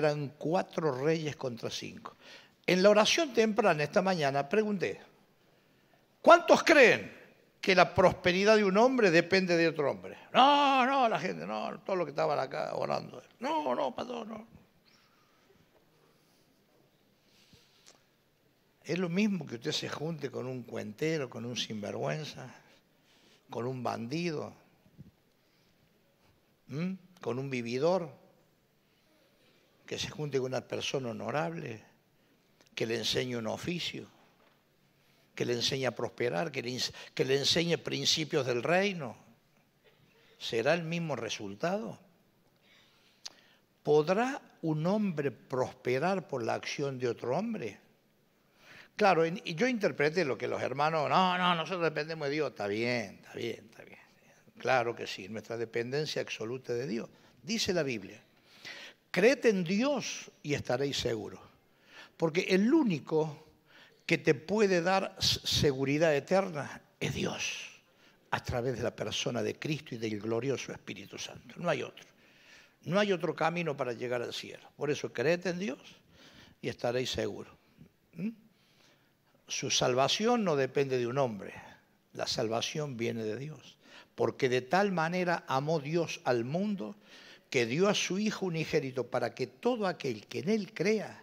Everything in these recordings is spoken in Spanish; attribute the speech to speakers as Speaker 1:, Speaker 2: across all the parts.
Speaker 1: eran cuatro reyes contra cinco. En la oración temprana esta mañana pregunté, ¿cuántos creen que la prosperidad de un hombre depende de otro hombre? No, no, la gente, no, todo lo que estaban acá orando. No, no, pastor, no. Es lo mismo que usted se junte con un cuentero, con un sinvergüenza, con un bandido, con un vividor que se junte con una persona honorable, que le enseñe un oficio, que le enseñe a prosperar, que le, enseñe principios del reino. ¿Será el mismo resultado? ¿Podrá un hombre prosperar por la acción de otro hombre? Claro, y yo interpreté lo que los hermanos, no, no, nosotros dependemos de Dios, está bien, está bien, está bien. Claro que sí, nuestra dependencia absoluta de Dios. Dice la Biblia, Creed en Dios y estaréis seguros. Porque el único que te puede dar seguridad eterna es Dios, a través de la persona de Cristo y del glorioso Espíritu Santo. No hay otro. No hay otro camino para llegar al cielo. Por eso creed en Dios y estaréis seguros. ¿Mm? Su salvación no depende de un hombre. La salvación viene de Dios. Porque de tal manera amó Dios al mundo que dio a su Hijo unigénito para que todo aquel que en Él crea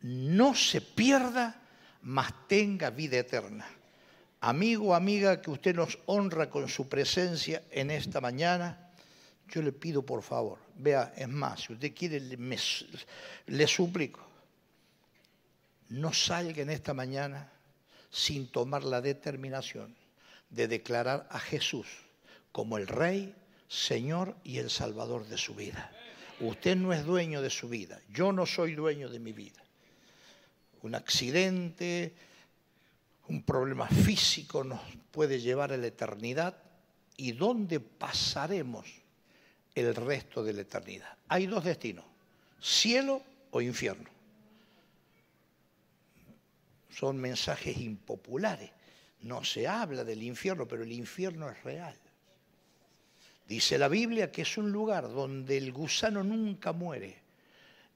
Speaker 1: no se pierda, mas tenga vida eterna. Amigo, amiga, que usted nos honra con su presencia en esta mañana, yo le pido por favor, vea, es más, si usted quiere, le suplico, no salga en esta mañana sin tomar la determinación de declarar a Jesús como el Rey Señor y el Salvador de su vida. Usted no es dueño de su vida, yo no soy dueño de mi vida. Un accidente, un problema físico nos puede llevar a la eternidad y dónde pasaremos el resto de la eternidad. Hay dos destinos, cielo o infierno. Son mensajes impopulares. No se habla del infierno, pero el infierno es real. Dice la Biblia que es un lugar donde el gusano nunca muere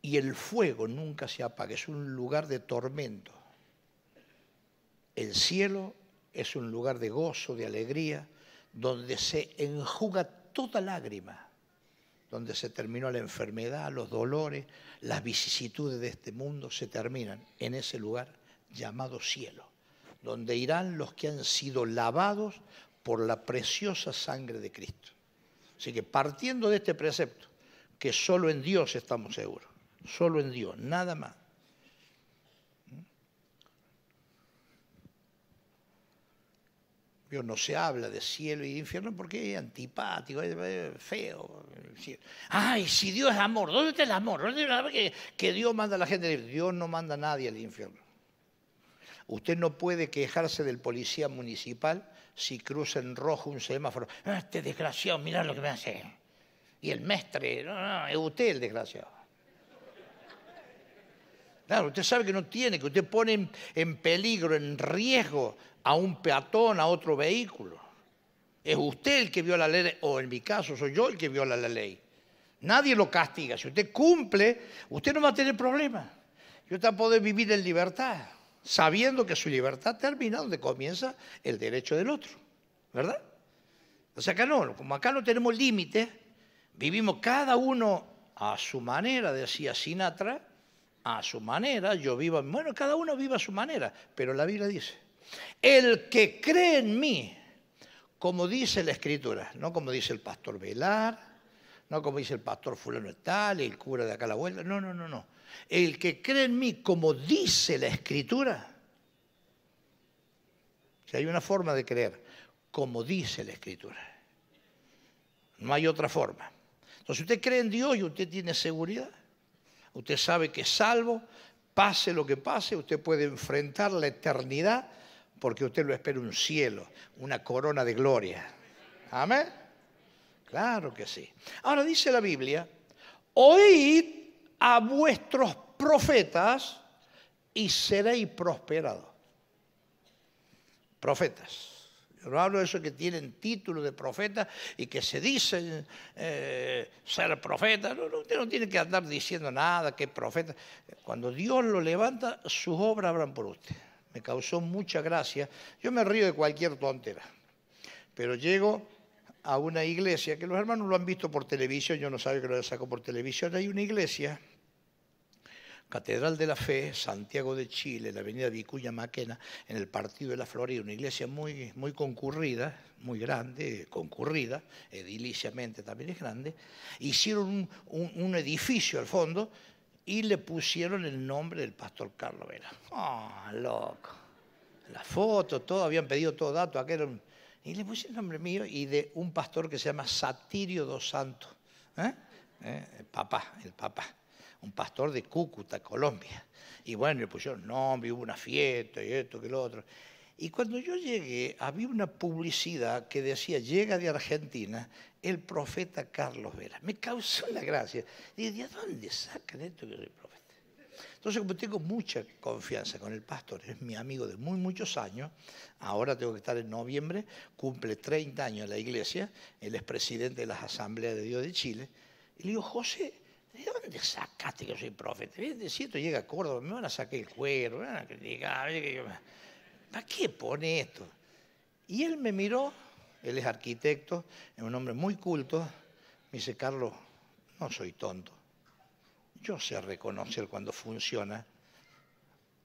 Speaker 1: y el fuego nunca se apaga, es un lugar de tormento. El cielo es un lugar de gozo, de alegría, donde se enjuga toda lágrima, donde se terminó la enfermedad, los dolores, las vicisitudes de este mundo se terminan en ese lugar llamado cielo, donde irán los que han sido lavados por la preciosa sangre de Cristo. Así que partiendo de este precepto, que solo en Dios estamos seguros, solo en Dios, nada más. Dios no se habla de cielo y de infierno porque es antipático, es feo. Ay, si Dios es amor, ¿dónde está el amor? ¿Dónde está Que, que Dios manda a la gente. Dios no manda a nadie al infierno. Usted no puede quejarse del policía municipal si cruza en rojo un semáforo. Ah, este desgraciado, mirá lo que me hace. Y el mestre, no, no, es usted el desgraciado. Claro, usted sabe que no tiene, que usted pone en, peligro, en riesgo a un peatón, a otro vehículo. Es usted el que viola la ley, o en mi caso soy yo el que viola la ley. Nadie lo castiga. Si usted cumple, usted no va a tener problema. Yo tampoco puedo vivir en libertad sabiendo que su libertad termina donde comienza el derecho del otro, ¿verdad? O sea, acá no, como acá no tenemos límite, vivimos cada uno a su manera, decía Sinatra, a su manera, yo vivo, bueno, cada uno vive a su manera, pero la Biblia dice, el que cree en mí, como dice la Escritura, no como dice el pastor Velar, no como dice el pastor fulano tal, el cura de acá la vuelta, no, no, no, no. El que cree en mí, como dice la Escritura, si hay una forma de creer, como dice la Escritura, no hay otra forma. Entonces usted cree en Dios y usted tiene seguridad, usted sabe que salvo, pase lo que pase, usted puede enfrentar la eternidad porque usted lo espera un cielo, una corona de gloria. Amén. Claro que sí. Ahora dice la Biblia, oíd a vuestros profetas y seréis prosperados. Profetas. Yo no hablo de eso que tienen título de profeta y que se dicen eh, ser profeta. usted no tiene que andar diciendo nada, que profeta. Cuando Dios lo levanta, sus obras hablan por usted. Me causó mucha gracia. Yo me río de cualquier tontera. Pero llego a una iglesia, que los hermanos lo han visto por televisión, yo no sabía que lo saco por televisión. Hay una iglesia Catedral de la Fe, Santiago de Chile, la avenida Vicuña Maquena, en el Partido de la Florida, una iglesia muy, muy concurrida, muy grande, concurrida, ediliciamente también es grande, hicieron un, edificio al fondo y le pusieron el nombre del pastor Carlos Vera. ¡Ah, oh, loco! La foto, todo, habían pedido todo dato, aquel, y le pusieron el nombre mío y de un pastor que se llama Satirio dos Santos, ¿eh? ¿Eh? el papá, el papá un pastor de Cúcuta, Colombia. Y bueno, le pusieron nombre, hubo una fiesta y esto, que lo otro. Y cuando yo llegué, había una publicidad que decía, llega de Argentina el profeta Carlos Vera. Me causó la gracia. Dije, ¿de dónde sacan esto que el profeta? Entonces, como tengo mucha confianza con el pastor, es mi amigo de muy muchos años, ahora tengo que estar en noviembre, cumple 30 años en la iglesia, él es presidente de las Asambleas de Dios de Chile, y le digo, José, ¿De dónde sacaste que soy profeta? Si esto llega a Córdoba, me van a sacar el cuero, me van a criticar. ¿Para qué pone esto? Y él me miró, él es arquitecto, es un hombre muy culto, me dice, Carlos, no soy tonto. Yo sé reconocer cuando funciona,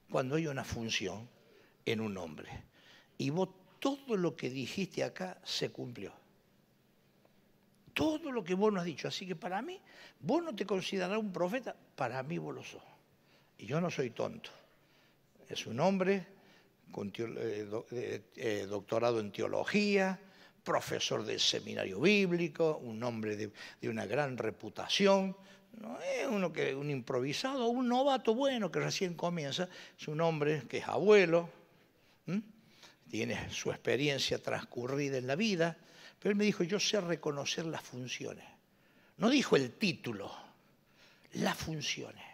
Speaker 1: cuando hay una función en un hombre. Y vos todo lo que dijiste acá se cumplió todo lo que vos no has dicho. Así que para mí, vos no te considerás un profeta, para mí vos lo sos. Y yo no soy tonto. Es un hombre con eh, eh, eh, doctorado en teología, profesor de seminario bíblico, un hombre de, una gran reputación. No es uno que, un improvisado, un novato bueno que recién comienza. Es un hombre que es abuelo, tiene su experiencia transcurrida en la vida pero él me dijo, yo sé reconocer las funciones. No dijo el título, las funciones.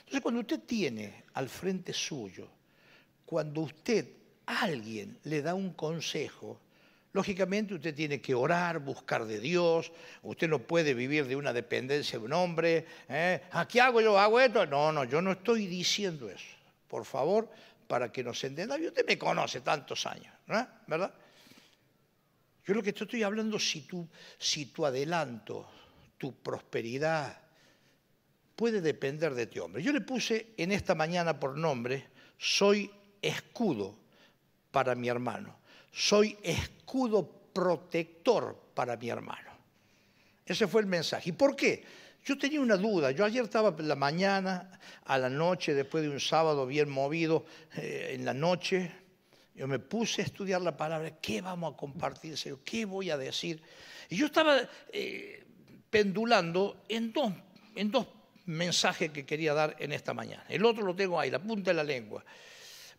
Speaker 1: Entonces, cuando usted tiene al frente suyo, cuando usted, alguien, le da un consejo, lógicamente usted tiene que orar, buscar de Dios, usted no puede vivir de una dependencia de un hombre. ¿eh? ¿A ah, qué hago yo? ¿Hago esto? No, no, yo no estoy diciendo eso. Por favor, para que nos entienda, usted me conoce tantos años, ¿verdad? Yo lo que te estoy hablando, si tu, si adelanto, tu prosperidad, puede depender de este hombre. Yo le puse en esta mañana por nombre, soy escudo para mi hermano, soy escudo protector para mi hermano. Ese fue el mensaje. ¿Y por qué? Yo tenía una duda. Yo ayer estaba en la mañana, a la noche, después de un sábado bien movido, eh, en la noche, yo me puse a estudiar la palabra, ¿qué vamos a compartir, ¿Qué voy a decir? Y yo estaba eh, pendulando en dos, en dos mensajes que quería dar en esta mañana. El otro lo tengo ahí, la punta de la lengua.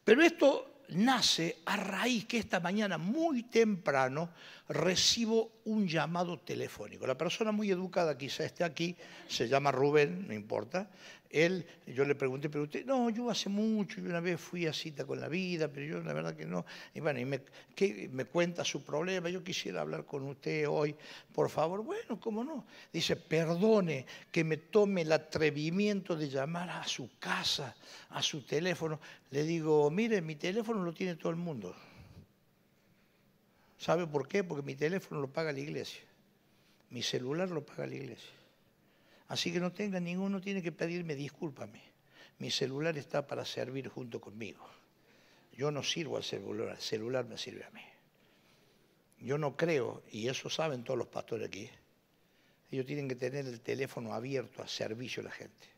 Speaker 1: Pero esto nace a raíz que esta mañana muy temprano recibo un llamado telefónico. La persona muy educada quizá esté aquí, se llama Rubén, no importa, él, yo le pregunté, pero usted, no, yo hace mucho, yo una vez fui a cita con la vida, pero yo la verdad que no. Y bueno, y me, me cuenta su problema, yo quisiera hablar con usted hoy, por favor. Bueno, ¿cómo no? Dice, perdone que me tome el atrevimiento de llamar a su casa, a su teléfono. Le digo, mire, mi teléfono lo tiene todo el mundo. ¿Sabe por qué? Porque mi teléfono lo paga la iglesia. Mi celular lo paga la iglesia. Así que no tenga ninguno, tiene que pedirme discúlpame. Mi celular está para servir junto conmigo. Yo no sirvo al celular, el celular me sirve a mí. Yo no creo, y eso saben todos los pastores aquí, ellos tienen que tener el teléfono abierto a servicio de la gente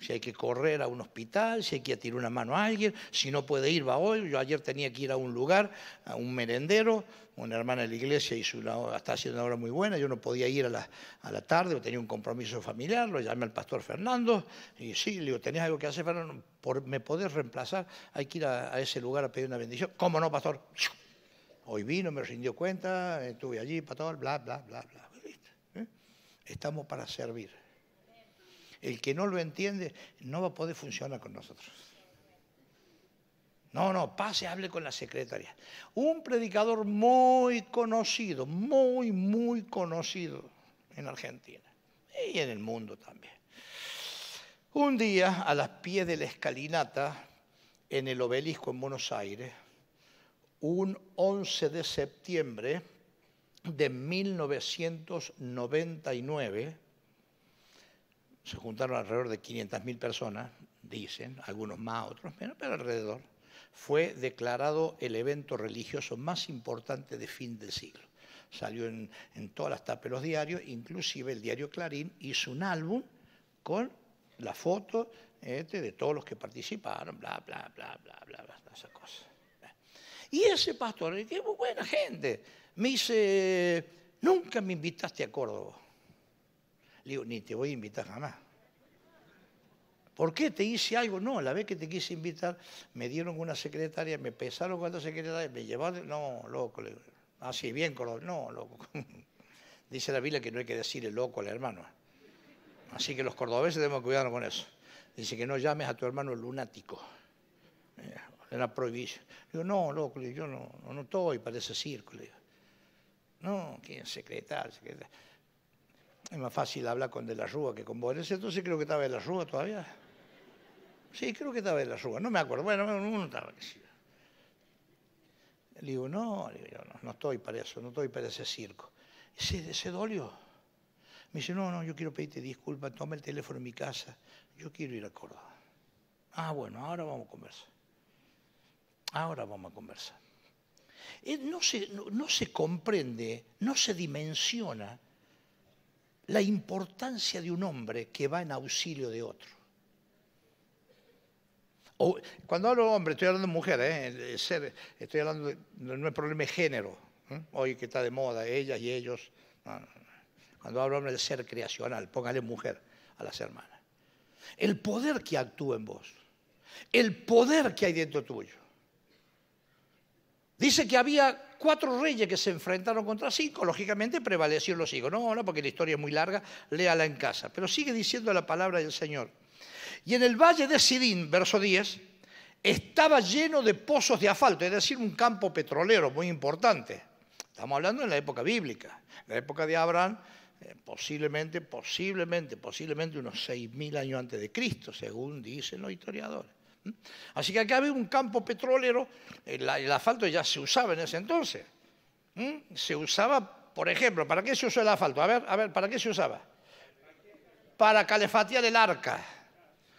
Speaker 1: si hay que correr a un hospital, si hay que tirar una mano a alguien, si no puede ir, va hoy. Yo ayer tenía que ir a un lugar, a un merendero, una hermana de la iglesia y está haciendo una obra muy buena, yo no podía ir a la, a la tarde, tenía un compromiso familiar, lo llamé al pastor Fernando, y sí, le digo, ¿tenés algo que hacer, Fernando? Por, ¿Me podés reemplazar? Hay que ir a, ese lugar a pedir una bendición. ¿Cómo no, pastor? Hoy vino, me rindió cuenta, estuve allí, pastor, bla, bla, bla, bla. ¿eh? Estamos para servir. El que no lo entiende no va a poder funcionar con nosotros. No, no, pase, hable con la secretaria. Un predicador muy conocido, muy, muy conocido en Argentina y en el mundo también. Un día, a las pies de la escalinata, en el obelisco en Buenos Aires, un 11 de septiembre de 1999, se juntaron alrededor de 500.000 personas, dicen, algunos más, otros menos, pero alrededor, fue declarado el evento religioso más importante de fin del siglo. Salió en, todas las tapas de los diarios, inclusive el diario Clarín hizo un álbum con la foto este, de todos los que participaron, bla, bla, bla, bla, bla, bla, esas cosas. Y ese pastor, que buena gente, me dice, nunca me invitaste a Córdoba. Le digo, ni te voy a invitar jamás. ¿Por qué te hice algo? No, la vez que te quise invitar, me dieron una secretaria, me pesaron con la secretaria, me llevaron, no, loco, le así, ah, bien, color, no, loco. Dice la Biblia que no hay que decirle loco al hermano. Así que los cordobeses debemos cuidarnos con eso. Dice que no llames a tu hermano lunático. Eh, era prohibición. Digo, no, loco, yo no, no, no estoy para ese círculo. No, ¿quién? secretar, secretario. Es más fácil hablar con De la Rúa que con vos. entonces creo que estaba De la Rúa todavía. Sí, creo que estaba De la Rúa, no me acuerdo. Bueno, no estaba. Le digo, no, le digo, no, no, estoy para eso, no estoy para ese circo. Ese ese dolió? Me dice, no, no, yo quiero pedirte disculpas, toma el teléfono en mi casa, yo quiero ir a Córdoba. Ah, bueno, ahora vamos a conversar. Ahora vamos a conversar. Eh, no se, no se comprende, no se dimensiona la importancia de un hombre que va en auxilio de otro. cuando hablo de hombre, estoy hablando de mujer, ¿eh? estoy hablando de, no es problema de género, ¿eh? hoy que está de moda, ellas y ellos. Cuando hablo de ser creacional, póngale mujer a las hermanas. El poder que actúa en vos, el poder que hay dentro tuyo. Dice que había cuatro reyes que se enfrentaron contra cinco, lógicamente prevalecieron los hijos. No, no, porque la historia es muy larga, léala en casa. Pero sigue diciendo la palabra del Señor. Y en el valle de Sidín, verso 10, estaba lleno de pozos de asfalto, es decir, un campo petrolero muy importante. Estamos hablando en la época bíblica, en la época de Abraham, eh, posiblemente, posiblemente, posiblemente unos 6.000 años antes de Cristo, según dicen los historiadores. Así que acá había un campo petrolero, el, asfalto ya se usaba en ese entonces. Se usaba, por ejemplo, ¿para qué se usó el asfalto? A ver, a ver, ¿para qué se usaba? Para calefatear el arca.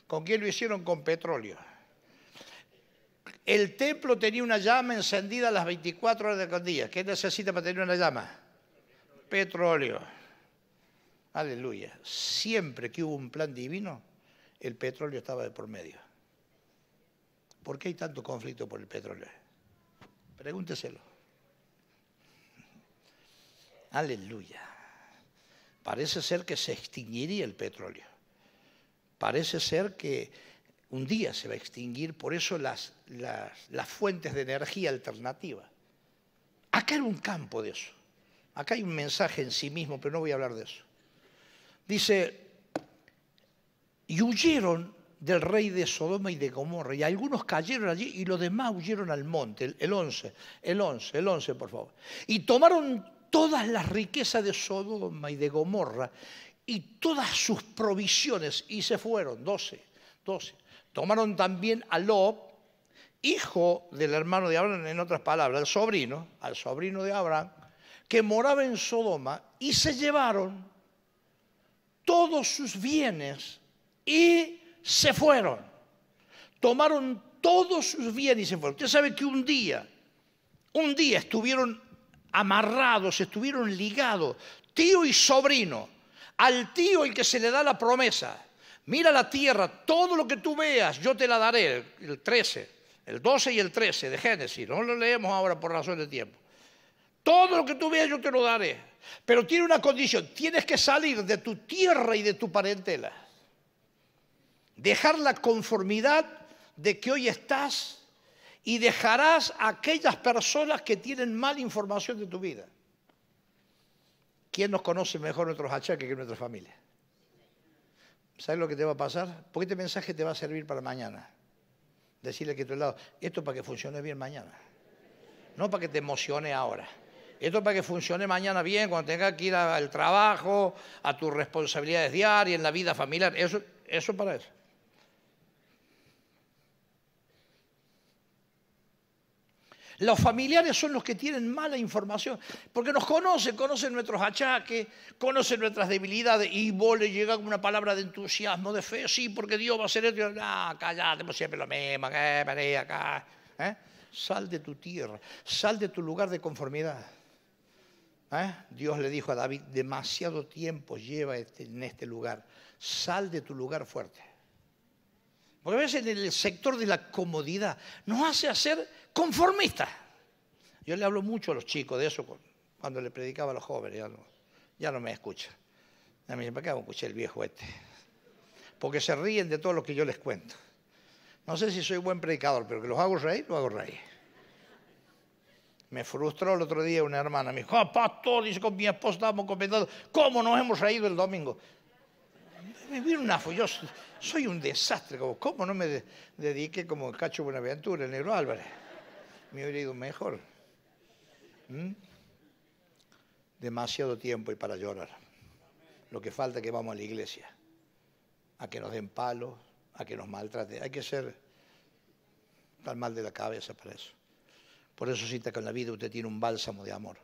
Speaker 1: ¿Con quién lo hicieron? Con petróleo. El templo tenía una llama encendida a las 24 horas del día. ¿Qué necesita para tener una llama? Petróleo. Aleluya. Siempre que hubo un plan divino, el petróleo estaba de por medio. ¿Por qué hay tanto conflicto por el petróleo? Pregúnteselo. Aleluya. Parece ser que se extinguiría el petróleo. Parece ser que un día se va a extinguir, por eso las, las, fuentes de energía alternativa. Acá hay un campo de eso. Acá hay un mensaje en sí mismo, pero no voy a hablar de eso. Dice, y huyeron del rey de Sodoma y de Gomorra. Y algunos cayeron allí y los demás huyeron al monte, el 11, el 11, el 11, por favor. Y tomaron todas las riquezas de Sodoma y de Gomorra y todas sus provisiones y se fueron, 12, 12. Tomaron también a Lob, hijo del hermano de Abraham, en otras palabras, el sobrino, al sobrino de Abraham, que moraba en Sodoma y se llevaron todos sus bienes y se fueron. Tomaron todos sus bienes y se fueron. Usted sabe que un día, un día estuvieron amarrados, estuvieron ligados, tío y sobrino. Al tío el que se le da la promesa, mira la tierra, todo lo que tú veas, yo te la daré, el 13, el 12 y el 13 de Génesis, no lo leemos ahora por razón de tiempo. Todo lo que tú veas yo te lo daré, pero tiene una condición, tienes que salir de tu tierra y de tu parentela dejar la conformidad de que hoy estás y dejarás a aquellas personas que tienen mala información de tu vida. ¿Quién nos conoce mejor nuestros achaques que nuestra familia? ¿Sabes lo que te va a pasar? Porque este mensaje te va a servir para mañana. Decirle que tu lado, esto para que funcione bien mañana. No para que te emocione ahora. Esto para que funcione mañana bien, cuando tengas que ir al trabajo, a tus responsabilidades diarias, en la vida familiar. Eso, eso para eso. Los familiares son los que tienen mala información, porque nos conocen, conocen nuestros achaques, conocen nuestras debilidades, y vos le llega con una palabra de entusiasmo, de fe, sí, porque Dios va a hacer esto. acá callate, tenemos pues siempre lo mismo, eh, vení acá. ¿eh? Sal de tu tierra, sal de tu lugar de conformidad. ¿eh? Dios le dijo a David, demasiado tiempo lleva este, en este lugar, sal de tu lugar fuerte. Porque a veces en el sector de la comodidad nos hace hacer conformistas. Yo le hablo mucho a los chicos de eso cuando le predicaba a los jóvenes, ya no, ya no me escucha. me dicen, ¿para qué a escuché el viejo este? Porque se ríen de todo lo que yo les cuento. No sé si soy buen predicador, pero que los hago reír, los hago reír. Me frustró el otro día una hermana, me dijo, ah, pastor, dice, con mi esposa estábamos comentando, ¿cómo nos hemos reído el domingo? vivir yo soy un desastre. ¿Cómo no me dedique dediqué como Cacho Buenaventura, el negro Álvarez? Me hubiera ido mejor. ¿Mm? Demasiado tiempo y para llorar. Lo que falta es que vamos a la iglesia, a que nos den palos, a que nos maltraten. Hay que ser tan mal de la cabeza para eso. Por eso cita que en la vida usted tiene un bálsamo de amor,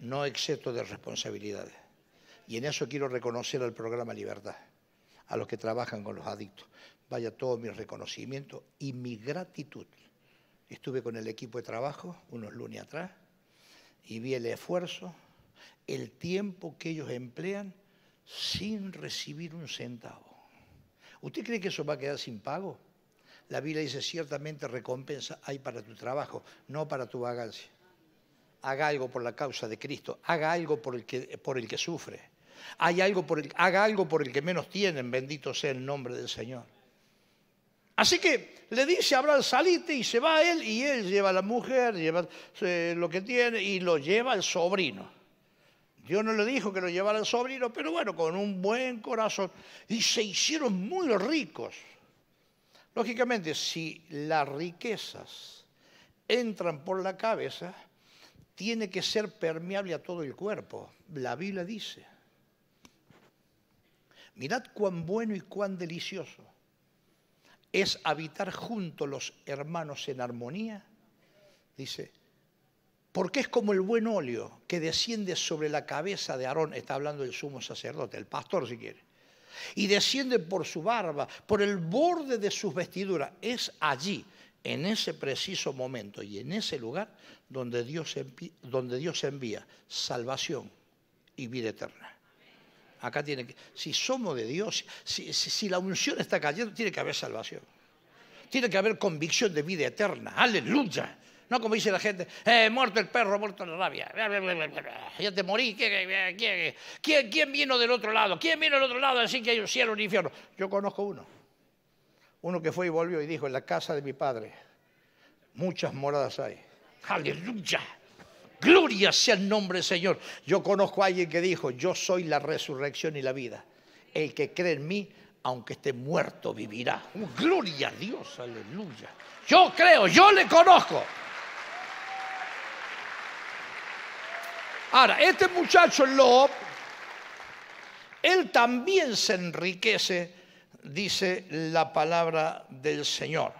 Speaker 1: no excepto de responsabilidades. Y en eso quiero reconocer al programa Libertad a los que trabajan con los adictos. Vaya todo mi reconocimiento y mi gratitud. Estuve con el equipo de trabajo unos lunes atrás y vi el esfuerzo, el tiempo que ellos emplean sin recibir un centavo. ¿Usted cree que eso va a quedar sin pago? La Biblia dice, ciertamente recompensa hay para tu trabajo, no para tu vagancia. Haga algo por la causa de Cristo, haga algo por el que, por el que sufre hay algo por haga algo por el que menos tienen, bendito sea el nombre del Señor. Así que le dice a Abraham, salite y se va él y él lleva a la mujer, lleva eh, lo que tiene y lo lleva el sobrino. Dios no le dijo que lo llevara al sobrino, pero bueno, con un buen corazón. Y se hicieron muy ricos. Lógicamente, si las riquezas entran por la cabeza, tiene que ser permeable a todo el cuerpo. La Biblia dice. Mirad cuán bueno y cuán delicioso es habitar juntos los hermanos en armonía. Dice, porque es como el buen óleo que desciende sobre la cabeza de Aarón, está hablando el sumo sacerdote, el pastor si quiere, y desciende por su barba, por el borde de sus vestiduras. Es allí, en ese preciso momento y en ese lugar, donde Dios, donde Dios envía salvación y vida eterna. Acá tiene que, si somos de Dios, si, la unción está cayendo, tiene que haber salvación. Tiene que haber convicción de vida eterna. Aleluya. No como dice la gente, eh, muerto el perro, muerto la rabia. Ya te morí. ¿Quién, vino del otro lado? ¿Quién vino del otro lado así que hay un cielo, un infierno? Yo conozco uno. Uno que fue y volvió y dijo, en la casa de mi padre, muchas moradas hay. Aleluya. Gloria sea el nombre del Señor. Yo conozco a alguien que dijo, yo soy la resurrección y la vida. El que cree en mí, aunque esté muerto, vivirá. Uh, gloria a Dios, aleluya. Yo creo, yo le conozco. Ahora, este muchacho lo él también se enriquece, dice la palabra del Señor.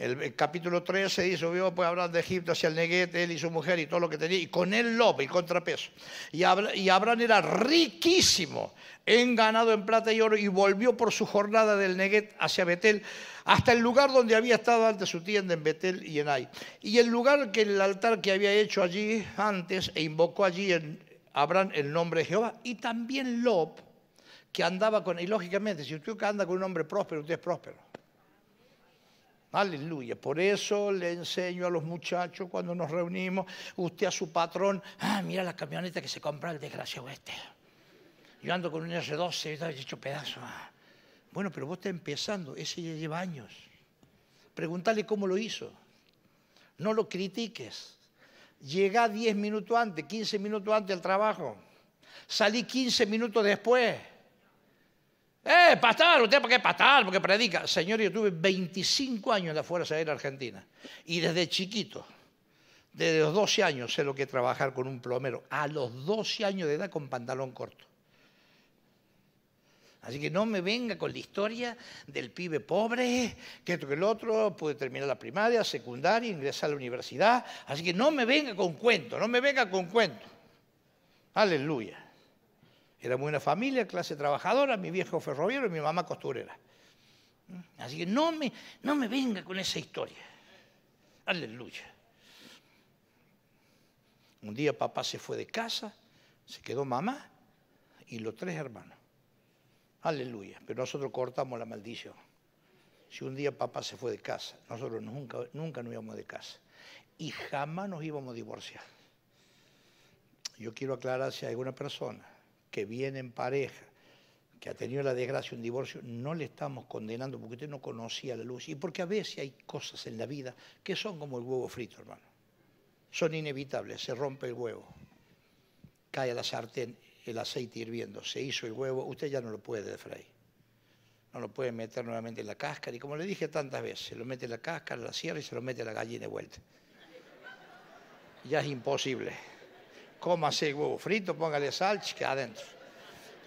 Speaker 1: El, capítulo 13 dice, vio pues hablar de Egipto hacia el Neguete, él y su mujer y todo lo que tenía, y con él Lope, y contrapeso. Y, habla y Abraham era riquísimo en ganado, en plata y oro, y volvió por su jornada del Neguet hacia Betel, hasta el lugar donde había estado antes su tienda en Betel y en Ai. Y el lugar que el altar que había hecho allí antes, e invocó allí en Abraham el nombre de Jehová, y también Lob, que andaba con, y lógicamente, si usted que anda con un hombre próspero, usted es próspero. Aleluya. Por eso le enseño a los muchachos cuando nos reunimos, usted a su patrón, ah, mira la camioneta que se compra el desgraciado este. Yo ando con un R12 y he hecho pedazo. Bueno, pero vos estás empezando, ese ya lleva años. Pregúntale cómo lo hizo. No lo critiques. Llegá 10 minutos antes, 15 minutos antes al trabajo. Salí 15 minutos después. ¡Eh, Pastar! ¿Usted por qué Pastar? Porque predica. Señor, yo tuve 25 años en la Fuerza Aérea Argentina y desde chiquito, desde los 12 años, sé lo que es trabajar con un plomero. A los 12 años de edad con pantalón corto. Así que no me venga con la historia del pibe pobre, que esto que el otro, pude terminar la primaria, secundaria, ingresar a la universidad. Así que no me venga con cuento, no me venga con cuento. Aleluya. Era muy buena familia, clase trabajadora, mi viejo ferroviario y mi mamá costurera. ¿Mm? Así que no me, no me venga con esa historia. Aleluya. Un día papá se fue de casa, se quedó mamá y los tres hermanos. Aleluya. Pero nosotros cortamos la maldición. Si un día papá se fue de casa, nosotros nunca, nunca nos íbamos de casa. Y jamás nos íbamos a divorciar. Yo quiero aclarar si hay alguna persona que viene en pareja, que ha tenido la desgracia un divorcio, no le estamos condenando porque usted no conocía la luz y porque a veces hay cosas en la vida que son como el huevo frito, hermano. Son inevitables, se rompe el huevo, cae a la sartén el aceite hirviendo, se hizo el huevo, usted ya no lo puede, Fray. No lo puede meter nuevamente en la cáscara y como le dije tantas veces, se lo mete en la cáscara, la cierra y se lo mete a la gallina de vuelta. Ya es imposible coma el huevo frito, póngale sal, que adentro.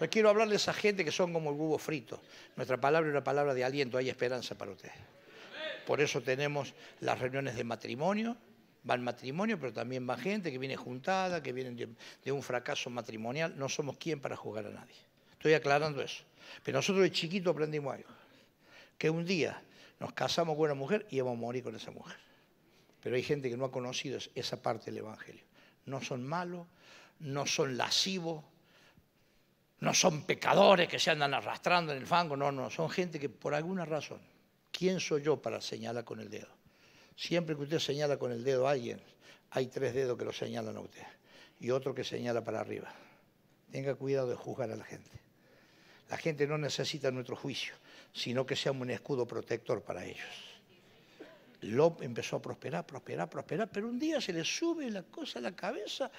Speaker 1: No quiero hablarle a esa gente que son como el huevo frito. Nuestra palabra es una palabra de aliento, hay esperanza para ustedes. Por eso tenemos las reuniones de matrimonio, van matrimonio, pero también va gente que viene juntada, que viene de, un fracaso matrimonial. No somos quien para jugar a nadie. Estoy aclarando eso. Pero nosotros de chiquito aprendimos algo. Que un día nos casamos con una mujer y íbamos a morir con esa mujer. Pero hay gente que no ha conocido esa parte del Evangelio no son malos, no son lascivos, no son pecadores que se andan arrastrando en el fango, no, no, son gente que por alguna razón, ¿quién soy yo para señalar con el dedo? Siempre que usted señala con el dedo a alguien, hay tres dedos que lo señalan a usted y otro que señala para arriba. Tenga cuidado de juzgar a la gente. La gente no necesita nuestro juicio, sino que seamos un escudo protector para ellos. Lop empezó a prosperar, prosperar, prosperar, pero un día se le sube la cosa a la cabeza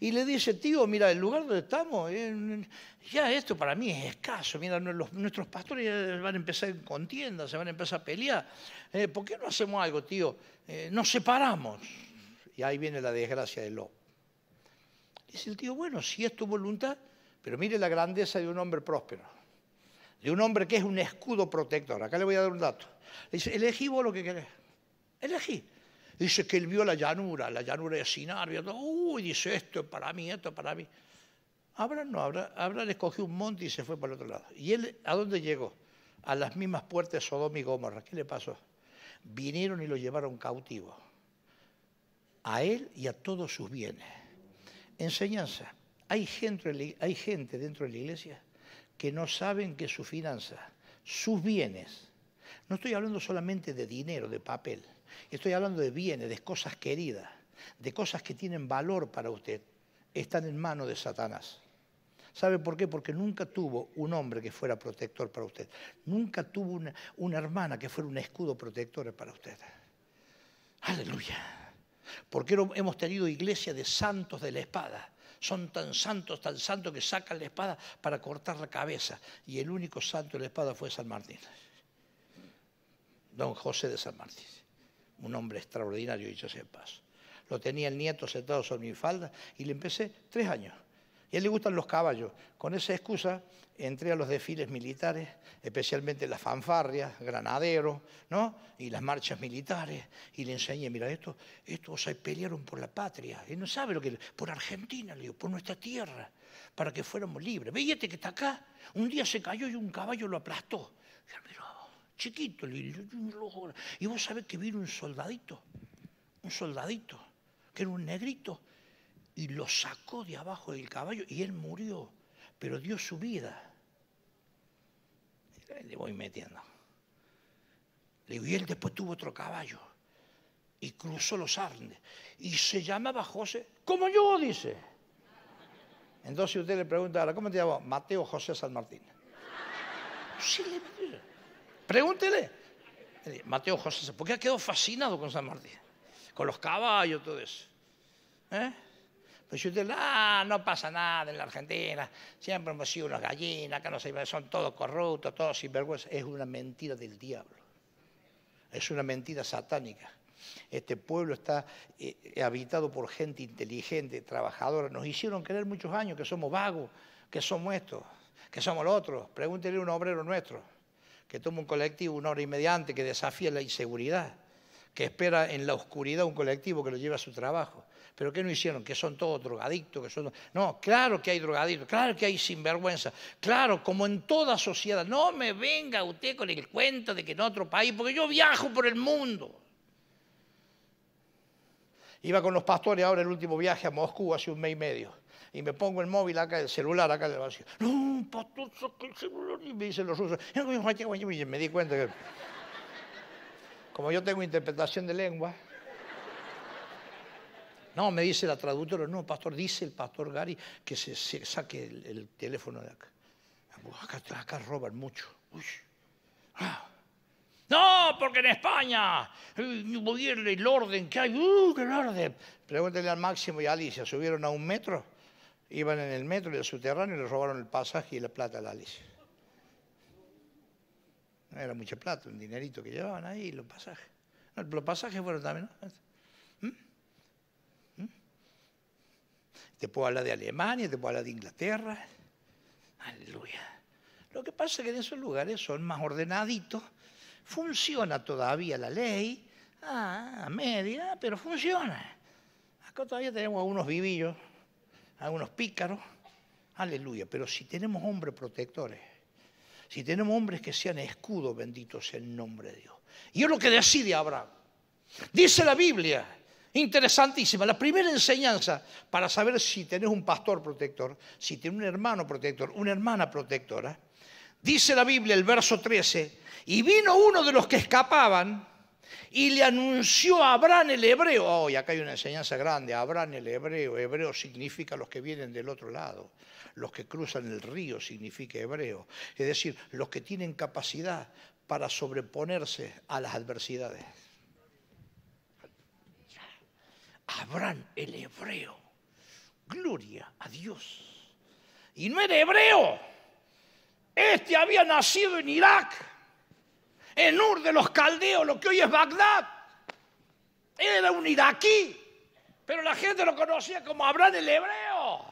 Speaker 1: y le dice, tío, mira, el lugar donde estamos, eh, ya esto para mí es escaso, mira, nuestros pastores van a empezar en contienda, se van a empezar a pelear, eh, ¿por qué no hacemos algo, tío? Eh, nos separamos. Y ahí viene la desgracia de Lope. Dice el tío, bueno, si es tu voluntad, pero mire la grandeza de un hombre próspero, de un hombre que es un escudo protector. Acá le voy a dar un dato. Le dice, elegí vos lo que querés. Elegí. Dice que él vio la llanura, la llanura de Sinar, uy, dice esto para mí, esto para mí. Abraham no, Abraham, escogió un monte y se fue para el otro lado. ¿Y él a dónde llegó? A las mismas puertas de Sodoma y Gomorra. ¿Qué le pasó? Vinieron y lo llevaron cautivo. A él y a todos sus bienes. Enseñanza. Hay gente, hay gente dentro de la iglesia que no saben que su finanza sus bienes, no estoy hablando solamente de dinero, de papel, Estoy hablando de bienes, de cosas queridas, de cosas que tienen valor para usted, están en manos de Satanás. ¿Sabe por qué? Porque nunca tuvo un hombre que fuera protector para usted. Nunca tuvo una, hermana que fuera un escudo protector para usted. Aleluya. Porque hemos tenido iglesia de santos de la espada. Son tan santos, tan santos que sacan la espada para cortar la cabeza. Y el único santo de la espada fue San Martín. Don José de San Martín un hombre extraordinario, dicho sea paso. Lo tenía el nieto sentado sobre mi falda y le empecé tres años. Y a él le gustan los caballos. Con esa excusa entré a los desfiles militares, especialmente las fanfarrias, granaderos, ¿no? Y las marchas militares. Y le enseñé, mira, esto, estos se pelearon por la patria. Él no sabe lo que... Por Argentina, le digo, por nuestra tierra, para que fuéramos libres. Veíate este que está acá. Un día se cayó y un caballo lo aplastó chiquito, Y vos sabés que vino un soldadito, un soldadito, que era un negrito, y lo sacó de abajo del caballo y él murió, pero dio su vida. Le voy metiendo. Le digo, y él después tuvo otro caballo y cruzó los Arnes. Y se llamaba José, como yo, dice. Entonces usted le pregunta ahora, ¿cómo te llamas? Mateo José San Martín. le Pregúntele. Mateo José, ¿por qué ha quedado fascinado con San Martín? Con los caballos, todo eso. ¿Eh? Pues yo digo, ah, no pasa nada en la Argentina, siempre hemos sido unas gallinas, que no se son todos corruptos, todos vergüenza, Es una mentira del diablo. Es una mentira satánica. Este pueblo está eh, habitado por gente inteligente, trabajadora. Nos hicieron creer muchos años que somos vagos, que somos estos, que somos los otros. Pregúntele a un obrero nuestro que toma un colectivo una hora y media que desafía la inseguridad, que espera en la oscuridad un colectivo que lo lleva a su trabajo. ¿Pero qué no hicieron? Que son todos drogadictos, que son... No, claro que hay drogadictos, claro que hay sinvergüenza, claro, como en toda sociedad. No me venga usted con el cuento de que en otro país, porque yo viajo por el mundo. Iba con los pastores ahora el último viaje a Moscú hace un mes y medio y me pongo el móvil acá, el celular acá del vacío. No, pastor, saca el celular y me dicen los rusos. Y me di cuenta que, como yo tengo interpretación de lengua, no, me dice la traductora, no, pastor, dice el pastor Gary que se, saque el, teléfono de acá. Acá, roban mucho. Ah. No, porque en España el, eh, el orden que hay, ¡uh, qué orden! Pregúntele al Máximo y a Alicia, ¿subieron a un metro? Iban en el metro el subterráneo y le robaron el pasaje y la plata a la ley No era mucha plata, un dinerito que llevaban ahí y los pasajes. los pasajes fueron también. ¿Mm? ¿Mm? Te puedo hablar de Alemania, te puedo hablar de Inglaterra. Aleluya. Lo que pasa es que en esos lugares son más ordenaditos, funciona todavía la ley, ah, a media, pero funciona. Acá todavía tenemos algunos vivillos algunos pícaros. Aleluya. Pero si tenemos hombres protectores, si tenemos hombres que sean escudos bendito sea el nombre de Dios. Y es lo que decide Abraham. Dice la Biblia, interesantísima, la primera enseñanza para saber si tenés un pastor protector, si tenés un hermano protector, una hermana protectora. Dice la Biblia, el verso 13, y vino uno de los que escapaban, y le anunció a Abraham el hebreo. Hoy acá hay una enseñanza grande, Abraham el hebreo. Hebreo significa los que vienen del otro lado. Los que cruzan el río significa hebreo. Es decir, los que tienen capacidad para sobreponerse a las adversidades. Abraham el hebreo. Gloria a Dios. Y no era hebreo. Este había nacido en Irak en Ur de los caldeos, lo que hoy es Bagdad. Era un iraquí, pero la gente lo conocía como Abraham el hebreo.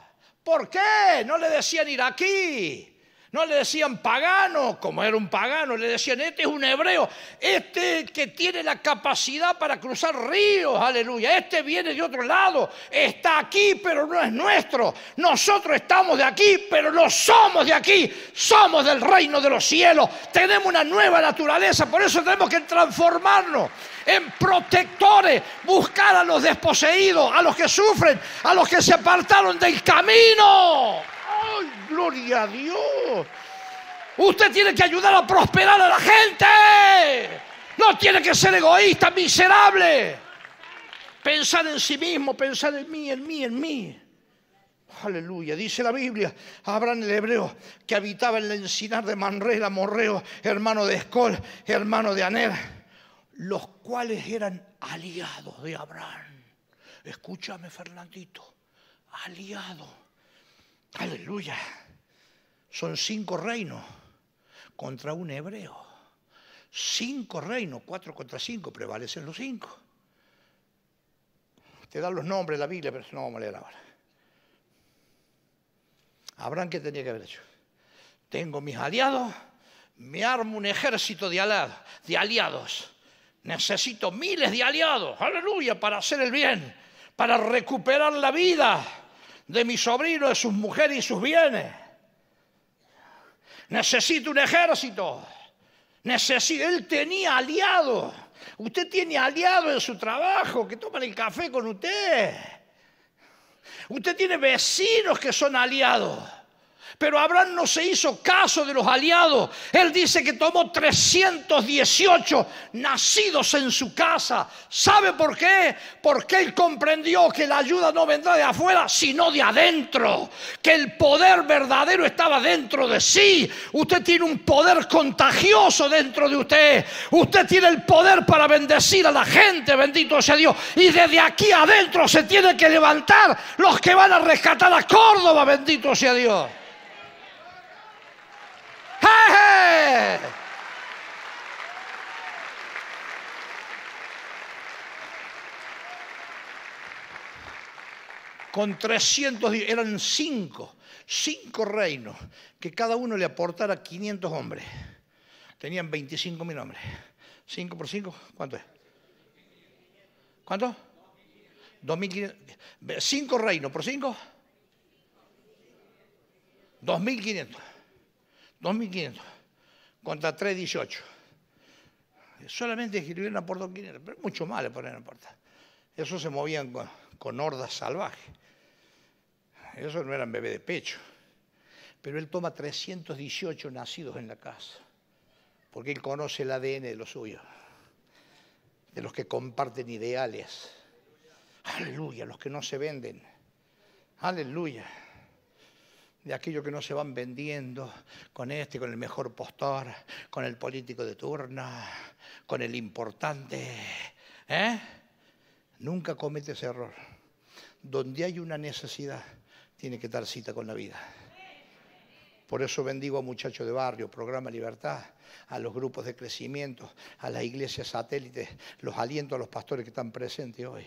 Speaker 1: ¿Por qué? No le decían iraquí. No le decían pagano, como era un pagano, le decían, este es un hebreo, este que tiene la capacidad para cruzar ríos, aleluya, este viene de otro lado, está aquí, pero no es nuestro. Nosotros estamos de aquí, pero no somos de aquí, somos del reino de los cielos, tenemos una nueva naturaleza, por eso tenemos que transformarnos en protectores, buscar a los desposeídos, a los que sufren, a los que se apartaron del camino. ¡Ay, gloria a Dios! Usted tiene que ayudar a prosperar a la gente. No tiene que ser egoísta, miserable. Pensar en sí mismo, pensar en mí, en mí, en mí. Aleluya. Dice la Biblia, Abraham el hebreo, que habitaba en la encinar de Manrela, Morreo, hermano de Escol, hermano de Anel, los cuales eran aliados de Abraham. Escúchame, Fernandito, aliados Aleluya. Son cinco reinos contra un hebreo. Cinco reinos, cuatro contra cinco, prevalecen los cinco. Te dan los nombres de la Biblia, pero no vamos a leer ahora. Abraham, ¿qué tenía que haber hecho? Tengo mis aliados, me armo un ejército de, aliados, de aliados. Necesito miles de aliados, aleluya, para hacer el bien, para recuperar la vida de mi sobrino, de sus mujeres y sus bienes. Necesito un ejército. Necesito. Él tenía aliados. Usted tiene aliados en su trabajo que toman el café con usted. Usted tiene vecinos que son aliados. Pero Abraham no se hizo caso de los aliados. Él dice que tomó 318 nacidos en su casa. ¿Sabe por qué? Porque él comprendió que la ayuda no vendrá de afuera, sino de adentro. Que el poder verdadero estaba dentro de sí. Usted tiene un poder contagioso dentro de usted. Usted tiene el poder para bendecir a la gente, bendito sea Dios. Y desde aquí adentro se tienen que levantar los que van a rescatar a Córdoba, bendito sea Dios. Con 300, eran 5, cinco reinos, que cada uno le aportara 500 hombres. Tenían 25 mil hombres. 5 por 5, ¿cuánto es? ¿Cuánto? 2.500. ¿Cinco reinos por 5 2.500. 2.500 contra 3.18. Solamente escribieron por 2.500, pero mucho más le ponían puerta. Esos se movían con, con hordas salvajes. Esos no eran bebés de pecho. Pero él toma 318 nacidos en la casa, porque él conoce el ADN de los suyos, de los que comparten ideales. Aleluya, los que no se venden. Aleluya de aquellos que no se van vendiendo con este, con el mejor postor, con el político de turno, con el importante. ¿eh? Nunca comete ese error. Donde hay una necesidad, tiene que dar cita con la vida. Por eso bendigo a muchachos de barrio, programa Libertad, a los grupos de crecimiento, a las iglesias satélites, los aliento a los pastores que están presentes hoy.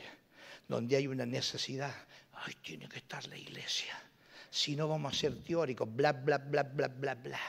Speaker 1: Donde hay una necesidad, ahí tiene que estar la iglesia si no vamos a ser teóricos, bla, bla, bla, bla, bla, bla,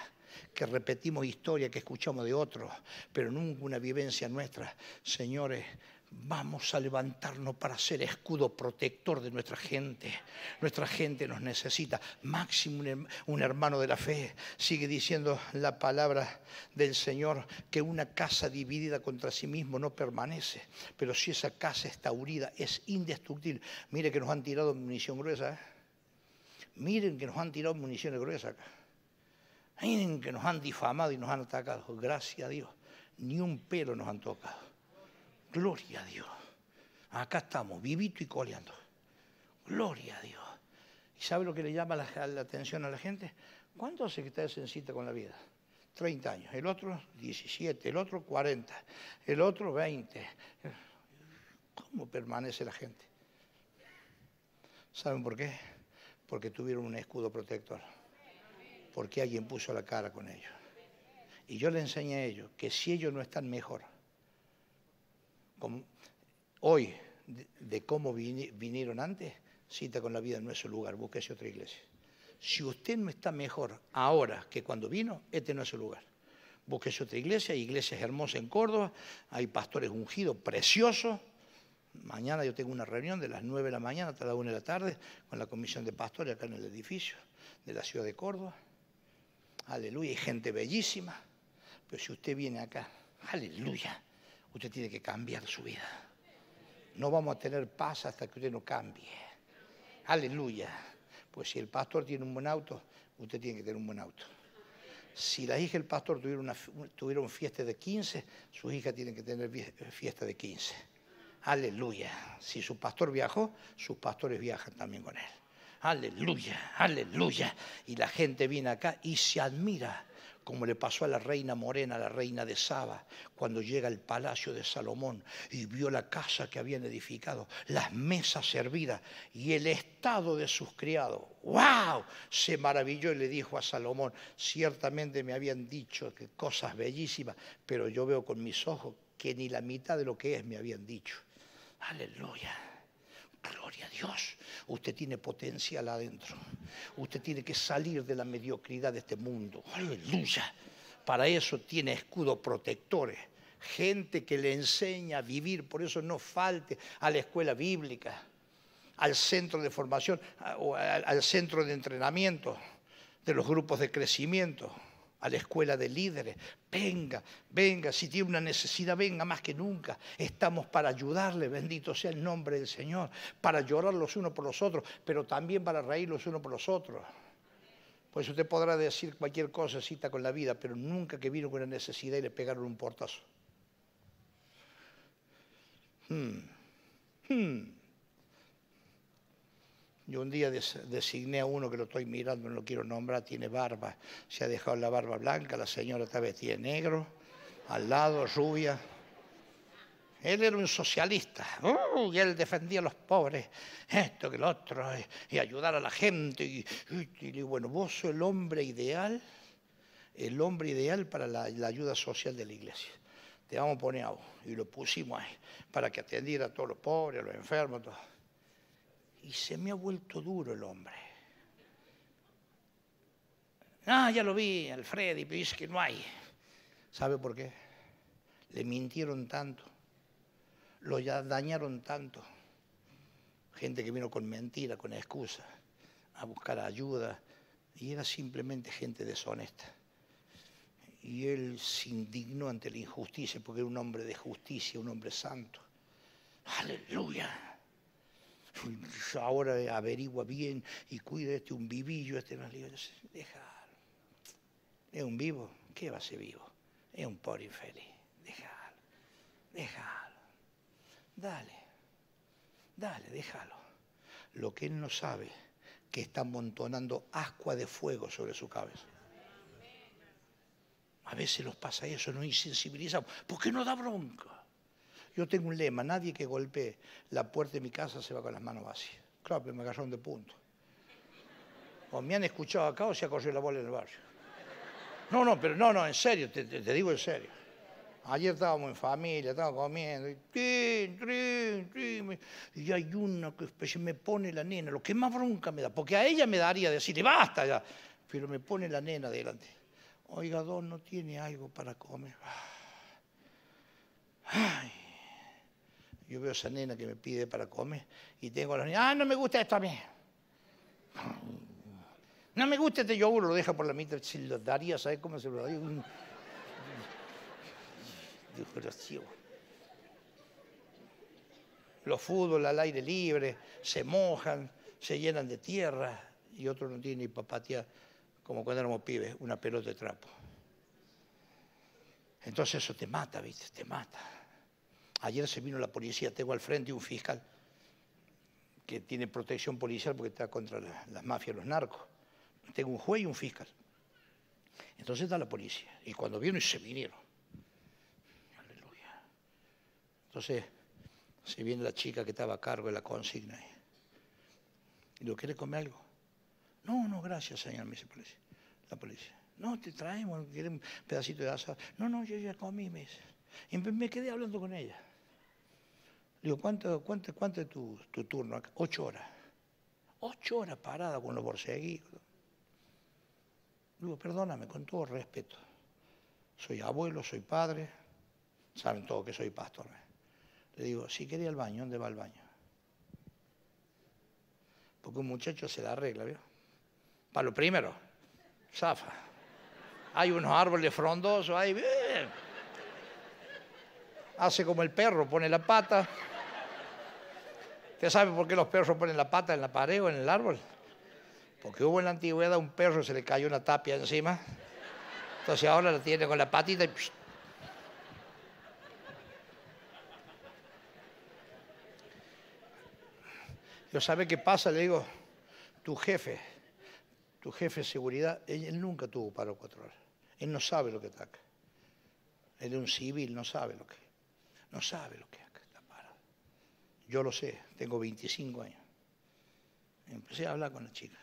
Speaker 1: que repetimos historia que escuchamos de otros, pero nunca una vivencia nuestra. Señores, Vamos a levantarnos para ser escudo protector de nuestra gente. Nuestra gente nos necesita. Máximo un hermano de la fe. Sigue diciendo la palabra del Señor que una casa dividida contra sí mismo no permanece. Pero si esa casa está unida, es indestructible. Mire que nos han tirado munición gruesa. ¿eh? Miren que nos han tirado municiones gruesas acá. Miren que nos han difamado y nos han atacado. Gracias a Dios. Ni un pelo nos han tocado. Gloria a Dios. Acá estamos, vivito y coleando. Gloria a Dios. ¿Y sabe lo que le llama la, atención a la gente? ¿Cuánto que que está cita con la vida? 30 años, el otro 17, el otro 40, el otro 20. ¿Cómo permanece la gente? ¿Saben por qué? porque tuvieron un escudo protector, porque alguien puso la cara con ellos. Y yo le enseñé a ellos que si ellos no están mejor, como hoy, de, cómo vinieron antes, cita con la vida no es su lugar, búsquese otra iglesia. Si usted no está mejor ahora que cuando vino, este no es su lugar. Búsquese otra iglesia, hay iglesias hermosas en Córdoba, hay pastores ungidos, preciosos, Mañana yo tengo una reunión de las 9 de la mañana hasta las 1 de la tarde con la Comisión de Pastores acá en el edificio de la ciudad de Córdoba. Aleluya, hay gente bellísima. Pero si usted viene acá, aleluya, usted tiene que cambiar su vida. No vamos a tener paz hasta que usted no cambie. Aleluya. Pues si el pastor tiene un buen auto, usted tiene que tener un buen auto. Si la hija del pastor tuvieron, una, tuvieron fiesta de 15, sus hijas tienen que tener fiesta de 15 Aleluya. Si su pastor viajó, sus pastores viajan también con él. Aleluya, aleluya. Y la gente viene acá y se admira, como le pasó a la reina Morena, la reina de Saba, cuando llega al palacio de Salomón y vio la casa que habían edificado, las mesas servidas y el estado de sus criados. ¡Wow! Se maravilló y le dijo a Salomón, ciertamente me habían dicho que cosas bellísimas, pero yo veo con mis ojos que ni la mitad de lo que es me habían dicho. Aleluya. Gloria a Dios. Usted tiene potencial adentro. Usted tiene que salir de la mediocridad de este mundo. Aleluya. Para eso tiene escudos protectores. Gente que le enseña a vivir. Por eso no falte a la escuela bíblica, al centro de formación o al centro de entrenamiento de los grupos de crecimiento a la escuela de líderes. Venga, venga, si tiene una necesidad, venga más que nunca. Estamos para ayudarle, bendito sea el nombre del Señor, para llorar los unos por los otros, pero también para reír los unos por los otros. Pues usted podrá decir cualquier cosa, cita con la vida, pero nunca que vino con una necesidad y le pegaron un portazo. Hmm, hmm. Yo un día designé a uno que lo estoy mirando, no lo quiero nombrar, tiene barba, se ha dejado la barba blanca, la señora está vestida negro, al lado rubia. Él era un socialista, y él defendía a los pobres, esto que lo otro, eh, y, ayudar a la gente. Y, y, bueno, vos sos el hombre ideal, el hombre ideal para la, ayuda social de la iglesia te vamos a poner a vos. Y lo pusimos ahí, para que atendiera a todos los pobres, a los enfermos, todos y se me ha vuelto duro el hombre. Ah, ya lo vi, Alfredi, y es que no hay. ¿Sabe por qué? Le mintieron tanto, lo dañaron tanto. Gente que vino con mentira, con excusa, a buscar ayuda, y era simplemente gente deshonesta. Y él se indignó ante la injusticia, porque era un hombre de justicia, un hombre santo. Aleluya ahora averigua bien y cuida este un vivillo, este le Déjalo, Es un vivo, ¿qué va a ser vivo? Es un pobre infeliz. Déjalo, déjalo. Dale, dale, déjalo. Lo que él no sabe, que está amontonando ascua de fuego sobre su cabeza. A veces nos pasa eso, nos insensibilizamos. ¿Por qué no da bronca? Yo tengo un lema, nadie que golpee la puerta de mi casa se va con las manos vacías. Claro, pero me agarraron de punto. O me han escuchado acá o se ha corrido la bola en el barrio. No, no, pero no, no, en serio, te, digo en serio. Ayer estábamos en familia, estábamos comiendo, y, hay una que pues, me pone la nena, lo que más bronca me da, porque a ella me daría decirle, basta ya, pero me pone la nena delante. Oiga, don, ¿no tiene algo para comer? Ay, yo veo a esa nena que me pide para comer y tengo a los ah, no me gusta esto a mí. No me gusta este yogur, lo deja por la mitad. Si lo daría, ¿sabes cómo se lo daría? Un... Los fútbol al aire libre se mojan, se llenan de tierra y otro no tiene ni papatía como cuando éramos pibes, una pelota de trapo. Entonces eso te mata, ¿viste? Te mata. Ayer se vino la policía, tengo al frente un fiscal que tiene protección policial porque está contra las mafias, los narcos. Tengo un juez y un fiscal. Entonces está la policía. Y cuando vino, y se vinieron. Aleluya. Entonces, se viene la chica que estaba a cargo de la consigna. Y lo quiere comer algo. No, no, gracias, señor, me la policía. No, te traemos, quieren un pedacito de asa. No, no, yo ya comí, me dice. Y me quedé hablando con ella digo, ¿cuánto, cuánto, cuánto es tu, turno acá? Ocho horas. Ocho horas parada con los seguir Digo, perdóname, con todo respeto. Soy abuelo, soy padre, saben todo que soy pastor. ¿eh? Le digo, si quería el baño, ¿dónde va el baño? Porque un muchacho se la arregla, ¿vio? Para lo primero, zafa. Hay unos árboles frondosos ahí, Hace como el perro, pone la pata. ¿Usted sabe por qué los perros ponen la pata en la pared o en el árbol? Porque hubo en la antigüedad un perro, se le cayó una tapia encima. Entonces ahora la tiene con la patita y... Yo sabe qué pasa, le digo, tu jefe, tu jefe de seguridad, él, nunca tuvo paro cuatro horas. Él no sabe lo que ataca. Él es un civil, no sabe lo que. No sabe lo que. Yo lo sé, tengo 25 años. Empecé a hablar con la chica.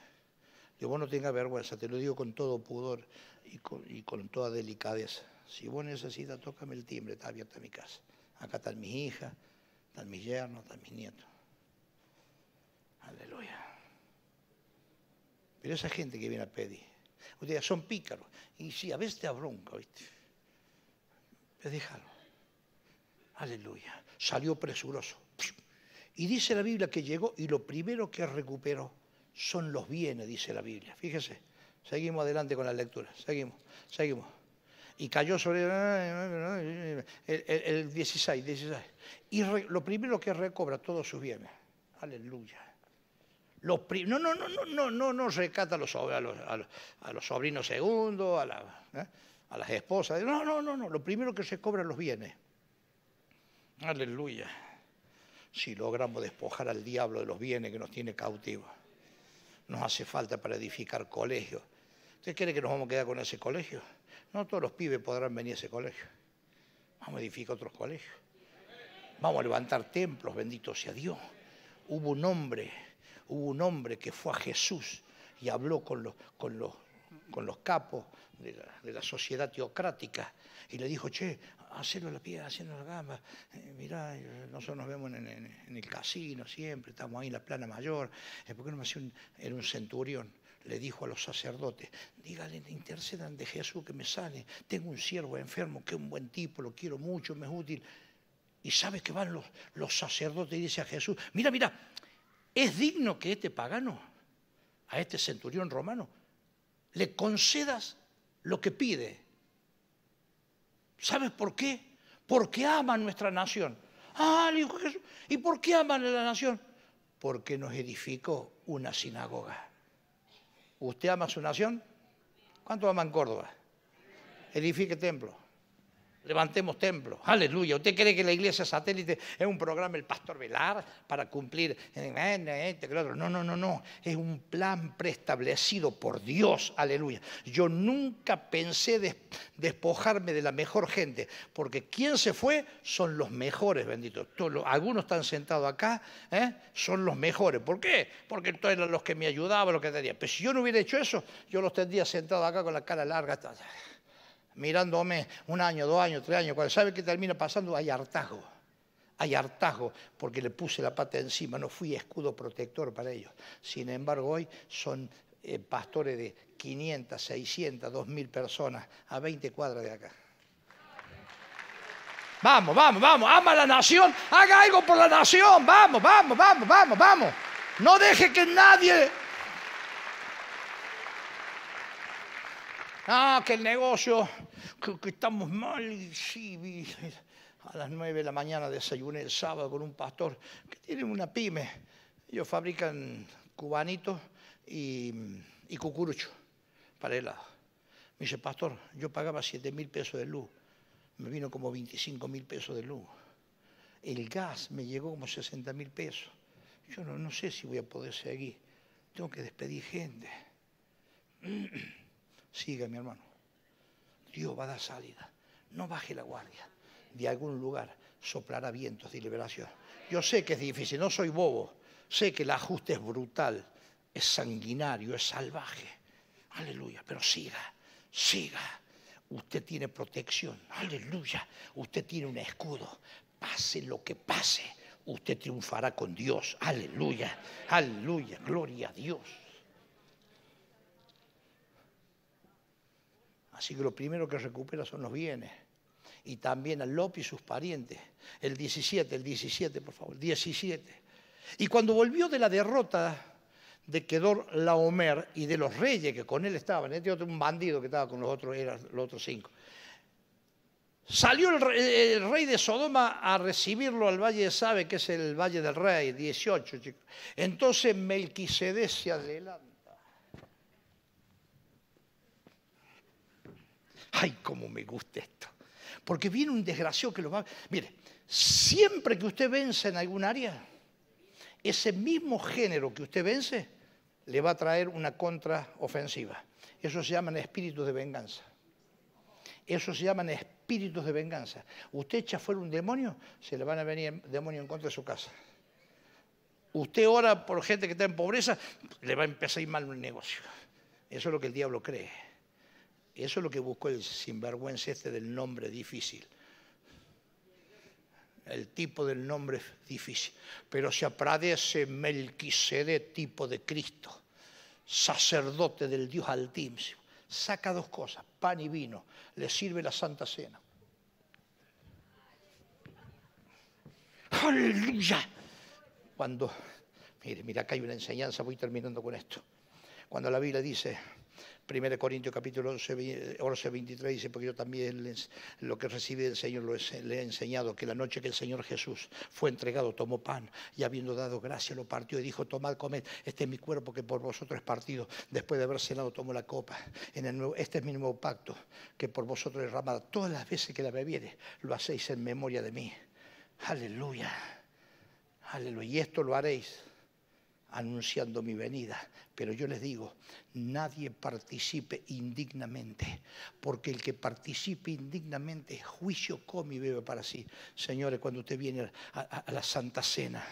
Speaker 1: Yo, vos no tengas vergüenza, te lo digo con todo pudor y con, toda delicadeza. Si vos necesitas, tócame el timbre, está abierta mi casa. Acá están mis hijas, están mis yernos, están mis nietos. Aleluya. Pero esa gente que viene a pedir, ustedes son pícaros. Y si a veces te abronca, ¿viste? Pero déjalo. Aleluya. Salió presuroso. Y dice la Biblia que llegó y lo primero que recuperó son los bienes, dice la Biblia. Fíjese, seguimos adelante con la lectura, seguimos, seguimos. Y cayó sobre el, 16, 16. Y lo primero que recobra todos sus bienes. Aleluya. Los no, no, no, no, no, no, no rescata a los, a los, sobrinos segundos, a, la, ¿eh? a las esposas. No, no, no, no. Lo primero que se cobra los bienes. Aleluya si logramos despojar al diablo de los bienes que nos tiene cautivos. Nos hace falta para edificar colegios. ¿Usted cree que nos vamos a quedar con ese colegio? No todos los pibes podrán venir a ese colegio. Vamos a edificar otros colegios. Vamos a levantar templos, bendito sea Dios. Hubo un hombre, hubo un hombre que fue a Jesús y habló con los, con los, capos de la sociedad teocrática y le dijo, che, hacerlo la piedra, haciendo la gamba. Eh, nosotros nos vemos en, el casino siempre, estamos ahí en la plana mayor. Eh, ¿Por qué no me hacía un, un centurión? Le dijo a los sacerdotes, dígale, intercedan de Jesús que me sale. Tengo un siervo enfermo, que es un buen tipo, lo quiero mucho, me es útil. Y sabe que van los, los sacerdotes y dice a Jesús, mira, mira, es digno que este pagano, a este centurión romano, le concedas lo que pide ¿Sabes por qué? Porque aman nuestra nación. Ah, dijo Jesús. ¿Y por qué aman a la nación? Porque nos edificó una sinagoga. ¿Usted ama su nación? ¿Cuánto aman Córdoba? Edifique templo levantemos templos. Aleluya. ¿Usted cree que la iglesia satélite es un programa el pastor velar para cumplir? Este, no, no, no, no. Es un plan preestablecido por Dios. Aleluya. Yo nunca pensé despojarme de la mejor gente, porque quien se fue son los mejores, bendito. Algunos están sentados acá, ¿eh? son los mejores. ¿Por qué? Porque todos eran los que me ayudaban, los que tenían. Pero si yo no hubiera hecho eso, yo los tendría sentados acá con la cara larga mirándome un año, dos años, tres años, cuando sabe que termina pasando, hay hartazgo. Hay hartazgo porque le puse la pata encima, no fui escudo protector para ellos. Sin embargo, hoy son eh, pastores de 500, 600, 2.000 personas a 20 cuadras de acá. Vamos, vamos, vamos, ama la nación, haga algo por la nación, vamos, vamos, vamos, vamos, vamos. No deje que nadie Ah, que el negocio que, que estamos mal. sí, a las nueve de la mañana desayuné el sábado con un pastor que tiene una pyme. Ellos fabrican cubanitos y, cucurucho para lado Me dice, pastor, yo pagaba 7 mil pesos de luz. Me vino como 25 mil pesos de luz. El gas me llegó como 60 mil pesos. Yo no, no sé si voy a poder seguir. Tengo que despedir gente. Siga, mi hermano. Dios va a dar salida. No baje la guardia. De algún lugar soplará vientos de liberación. Yo sé que es difícil, no soy bobo. Sé que el ajuste es brutal, es sanguinario, es salvaje. Aleluya, pero siga, siga. Usted tiene protección, aleluya. Usted tiene un escudo. Pase lo que pase, usted triunfará con Dios. Aleluya, aleluya, gloria a Dios. Así que lo primero que recupera son los bienes. Y también a López y sus parientes. El 17, el 17, por favor, 17. Y cuando volvió de la derrota de Kedor Laomer y de los reyes que con él estaban, este otro, un bandido que estaba con los otros, eran los otros cinco, Salió el rey, de Sodoma a recibirlo al valle de Sabe, que es el valle del rey, 18, chicos. Entonces Melquisedec se adelantó. ay, cómo me gusta esto. Porque viene un desgraciado que lo va... a... Mire, siempre que usted vence en algún área, ese mismo género que usted vence le va a traer una contraofensiva. Eso se llaman espíritus de venganza. Eso se llaman espíritus de venganza. Usted echa fuera un demonio, se le van a venir demonios en contra de su casa. Usted ora por gente que está en pobreza, le va a empezar a ir mal un negocio. Eso es lo que el diablo cree. Eso es lo que buscó el sinvergüenza este del nombre difícil. El tipo del nombre difícil. Pero se apradece Melquisede, tipo de Cristo, sacerdote del Dios Altísimo. Saca dos cosas, pan y vino. Le sirve la Santa Cena. Aleluya. Cuando, mire, mira, acá hay una enseñanza, voy terminando con esto. Cuando la Biblia dice, 1 Corintios capítulo 11, 23 dice, porque yo también lo que recibí del Señor lo le he enseñado, que la noche que el Señor Jesús fue entregado, tomó pan y habiendo dado gracia lo partió y dijo, tomad, comed, este es mi cuerpo que por vosotros es partido. Después de haber cenado tomó la copa. En este es mi nuevo pacto que por vosotros es derramado. Todas las veces que la bebiere lo hacéis en memoria de mí. Aleluya. Aleluya. Y esto lo haréis anunciando mi venida. Pero yo les digo, nadie participe indignamente, porque el que participe indignamente, juicio come y bebe para sí. Señores, cuando usted viene a, a la Santa Cena,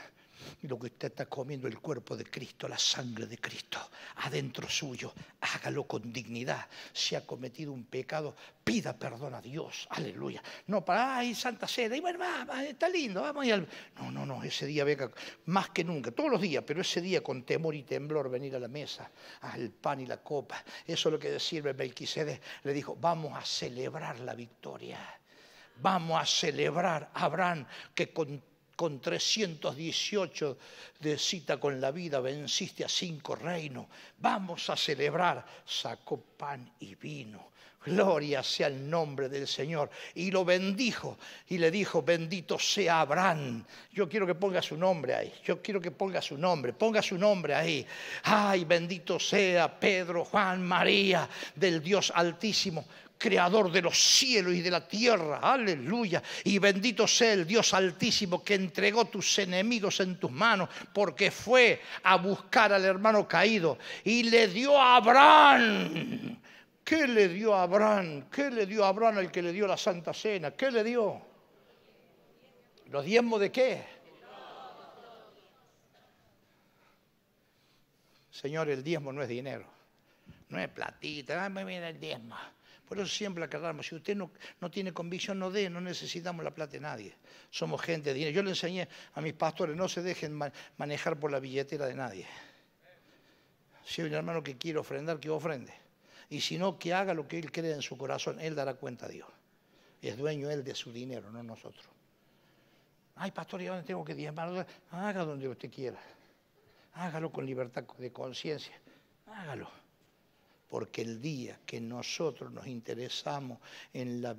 Speaker 1: lo que usted está comiendo, el cuerpo de Cristo, la sangre de Cristo, adentro suyo, hágalo con dignidad. Si ha cometido un pecado, pida perdón a Dios, aleluya. No para, ay, Santa Sede, y bueno, está lindo, vamos a ir al... No, no, no, ese día venga, más que nunca, todos los días, pero ese día con temor y temblor venir a la mesa, al pan y la copa. Eso es lo que sirve Melquisedes, le dijo, vamos a celebrar la victoria. Vamos a celebrar, Abraham, que con con 318 de cita con la vida, venciste a cinco reinos, vamos a celebrar, sacó pan y vino. Gloria sea el nombre del Señor. Y lo bendijo y le dijo, bendito sea Abraham. Yo quiero que ponga su nombre ahí. Yo quiero que ponga su nombre. Ponga su nombre ahí. Ay, bendito sea Pedro, Juan, María, del Dios Altísimo creador de los cielos y de la tierra. Aleluya. Y bendito sea el Dios altísimo que entregó tus enemigos en tus manos, porque fue a buscar al hermano caído y le dio a Abraham. ¿Qué le dio a Abraham? ¿Qué le dio a Abraham el que le dio la Santa Cena? ¿Qué le dio? ¿Los diezmos de qué? Señor, el diezmo no es dinero, no es platita, dame ah, bien el diezmo. Por eso siempre aclaramos, si usted no, no tiene convicción, no dé, no necesitamos la plata de nadie. Somos gente de dinero. Yo le enseñé a mis pastores, no se dejen manejar por la billetera de nadie. Si hay un hermano que quiere ofrendar, que ofrende. Y si no, que haga lo que él cree en su corazón, él dará cuenta a Dios. Es dueño él de su dinero, no nosotros. Ay, pastor, ¿y dónde tengo que diezmar? Haga donde usted quiera. Hágalo con libertad de conciencia. Hágalo. Porque el día que nosotros nos interesamos en la,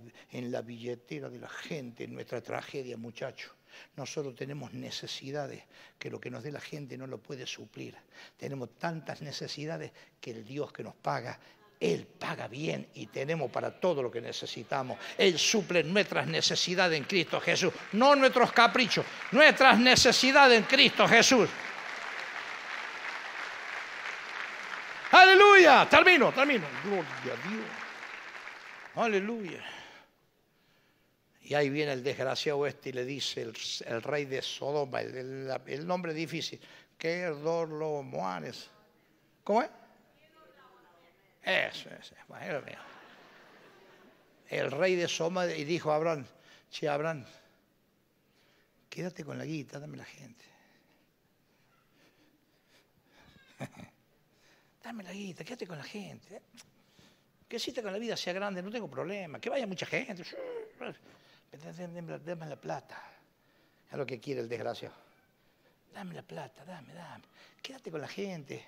Speaker 1: billetera de la gente, en nuestra tragedia, muchachos, nosotros tenemos necesidades que lo que nos dé la gente no lo puede suplir. Tenemos tantas necesidades que el Dios que nos paga, Él paga bien y tenemos para todo lo que necesitamos. Él suple nuestras necesidades en Cristo Jesús, no nuestros caprichos, nuestras necesidades en Cristo Jesús. Termino, termino. Gloria a Dios. Aleluya. Y ahí viene el desgraciado este y le dice el, rey de Sodoma, el, el, nombre difícil, Moanes ¿Cómo es? Eso, eso, El rey de Sodoma y dijo a Abraham, sí Abraham, quédate con la guita, dame la gente dame la guita, quédate con la gente. ¿eh? Que exista con la vida sea grande, no tengo problema, que vaya mucha gente. Pues, dame la plata. Es lo que quiere el desgraciado. Dame la plata, dame, dame. Quédate con la gente.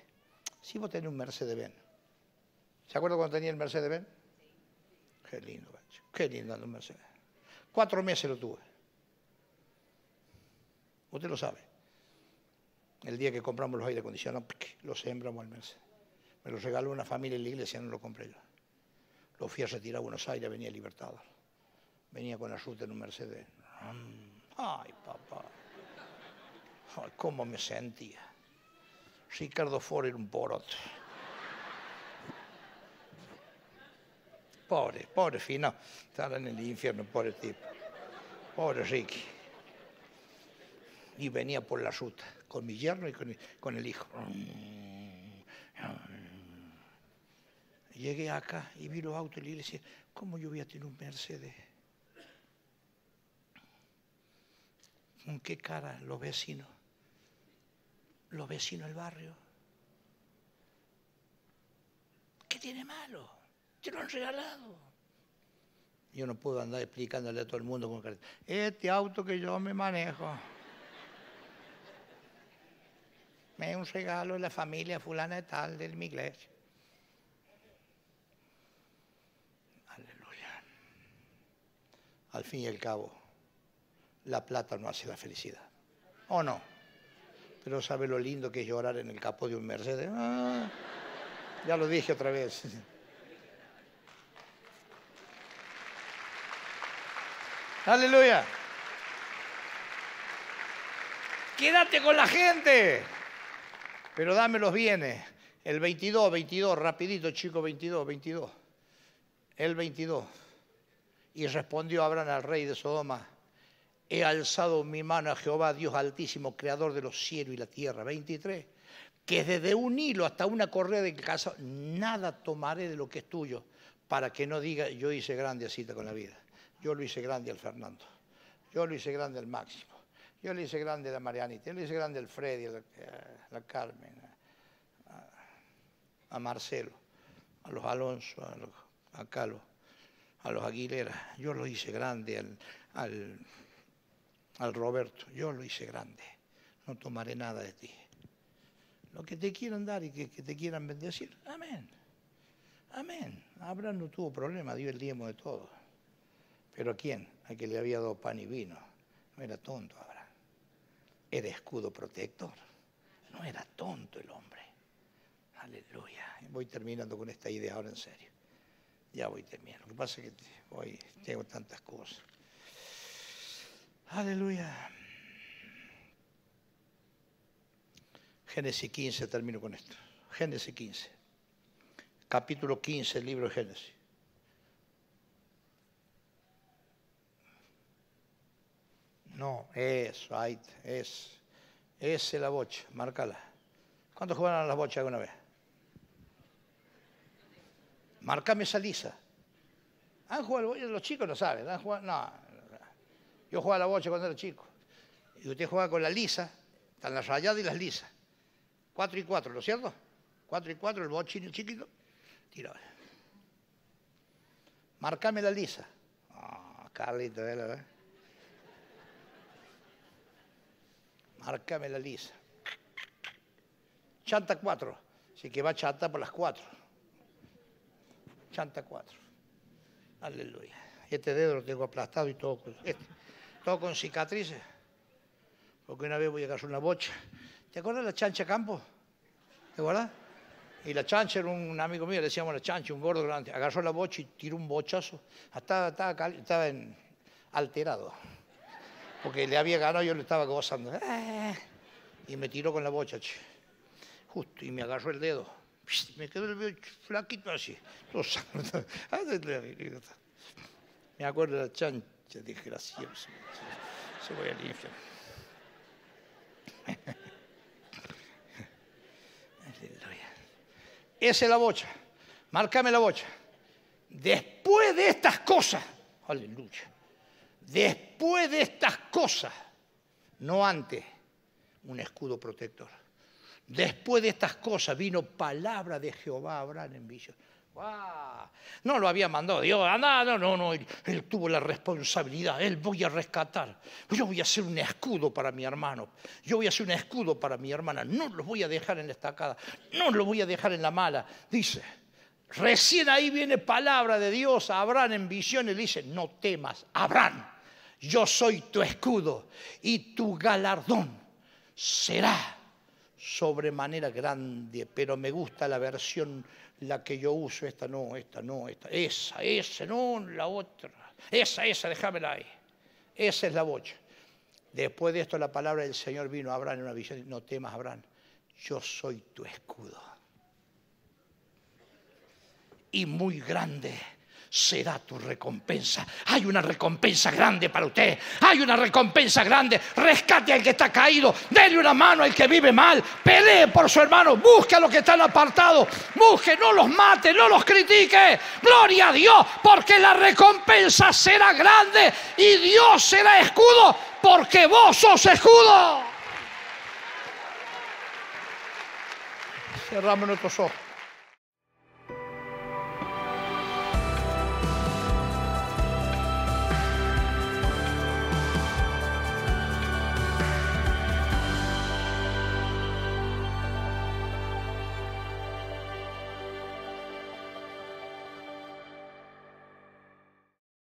Speaker 1: Si vos tenés un Mercedes-Benz. ¿Se acuerdan cuando tenía el Mercedes-Benz? Qué lindo, qué lindo el Mercedes. Cuatro meses lo tuve. Usted lo sabe. El día que compramos los aire acondicionados, lo sembramos al Mercedes. Me lo regaló una familia en la iglesia, no lo compré yo. Lo fui a retirar a Buenos Aires, venía libertado. Venía con la ruta en un Mercedes. Mm, ¡Ay, papá! Ay, ¿Cómo me sentía? Ricardo Ford era un porote. Pobre, pobre Fino. Estaba en el infierno, pobre tipo. Pobre Ricky. Y venía por la ruta, con mi yerno y con el hijo. Mm, mm. Llegué acá y vi los autos y le decía, ¿cómo yo voy a tener un Mercedes? ¿Con qué cara los vecinos? Los vecinos del barrio. ¿Qué tiene malo? Te lo han regalado. Yo no puedo andar explicándole a todo el mundo con carácter. Este auto que yo me manejo. me es un regalo de la familia fulana de tal de mi iglesia. al fin y al cabo, la plata no hace la felicidad. ¿O no? Pero sabe lo lindo que es llorar en el capó de un Mercedes. Ah, ya lo dije otra vez. Aleluya. Quédate con la gente. Pero dame los bienes. El 22, 22, rapidito, chico, 22, 22. El 22. Y respondió Abraham al rey de Sodoma, he alzado mi mano a Jehová, Dios altísimo, creador de los cielos y la tierra. 23. Que desde un hilo hasta una correa de casa, nada tomaré de lo que es tuyo, para que no diga, yo hice grande a cita con la vida. Yo lo hice grande al Fernando. Yo lo hice grande al Máximo. Yo lo hice grande a Marianita. Yo lo hice grande al Freddy, a Carmen, a, Marcelo, a los Alonso, a, los, a Carlos a los Aguilera, yo lo hice grande al, al, Roberto, yo lo hice grande, no tomaré nada de ti. Lo que te quieran dar y que, te quieran bendecir, amén. Amén. Abraham no tuvo problema, dio el diezmo de todo. ¿Pero a quién? A que le había dado pan y vino. No era tonto Abraham. Era escudo protector. No era tonto el hombre. Aleluya. Voy terminando con esta idea ahora en serio. Ya voy terminando. Lo que pasa es que hoy tengo tantas cosas. Aleluya. Génesis 15, termino con esto. Génesis 15. Capítulo 15, el libro de Génesis. No, eso, ahí, es. Es la bocha, marcala ¿Cuántos jugaron a las bochas alguna vez? marcame esa lisa. ¿Han jugado Los chicos no saben, No. Yo jugaba la bocha cuando era chico. Y usted juega con la lisa, están las rayadas y las lisas. Cuatro y cuatro, ¿no es cierto? Cuatro y cuatro, el bochino el chiquito. Tira. Marcame la lisa. Ah, oh, Carlito, ¿verdad? ¿eh? Marcame la lisa. Chanta cuatro. Así que va chata por las cuatro. 84, Aleluya. este dedo lo tengo aplastado y todo con, este, todo con cicatrices. Porque una vez voy a agarrar una bocha. ¿Te acuerdas de la chancha Campo? ¿Te acuerdas? Y la chancha era un, amigo mío, le decíamos la chancha, un gordo grande. Agarró la bocha y tiró un bochazo. Estaba, estaba, estaba en, alterado. Porque le había ganado, yo le estaba gozando. Eh, y me tiró con la bocha, Justo, y me agarró el dedo me quedo el flaquito así, ah, Me acuerdo de la chancha, desgraciado, se, se voy al infierno. Esa es la bocha. Márcame la bocha. Después de estas cosas, aleluya. Después de estas cosas, no antes, un escudo protector. Después de estas cosas vino palabra de Jehová a Abraham en visión. No lo había mandado Dios, anda, no, no, no, él, tuvo la responsabilidad, él voy a rescatar, yo voy a hacer un escudo para mi hermano, yo voy a hacer un escudo para mi hermana, no los voy a dejar en la estacada, no los voy a dejar en la mala, dice. Recién ahí viene palabra de Dios a Abraham en visión y dice, no temas, Abraham, yo soy tu escudo y tu galardón será sobremanera grande, pero me gusta la versión, la que yo uso, esta no, esta no, esta, esa, esa, no, la otra, esa, esa, déjamela ahí. Esa es la bocha. Después de esto la palabra del Señor vino a Abraham en una visión, no temas Abraham, yo soy tu escudo. Y muy grande será tu recompensa. Hay una recompensa grande para usted. Hay una recompensa grande. Rescate al que está caído. Dele una mano al que vive mal. Pelee por su hermano. Busque a los que están apartados. Busque, no los mate, no los critique. Gloria a Dios, porque la recompensa será grande y Dios será escudo porque vos sos escudo. Cerramos nuestros ojos.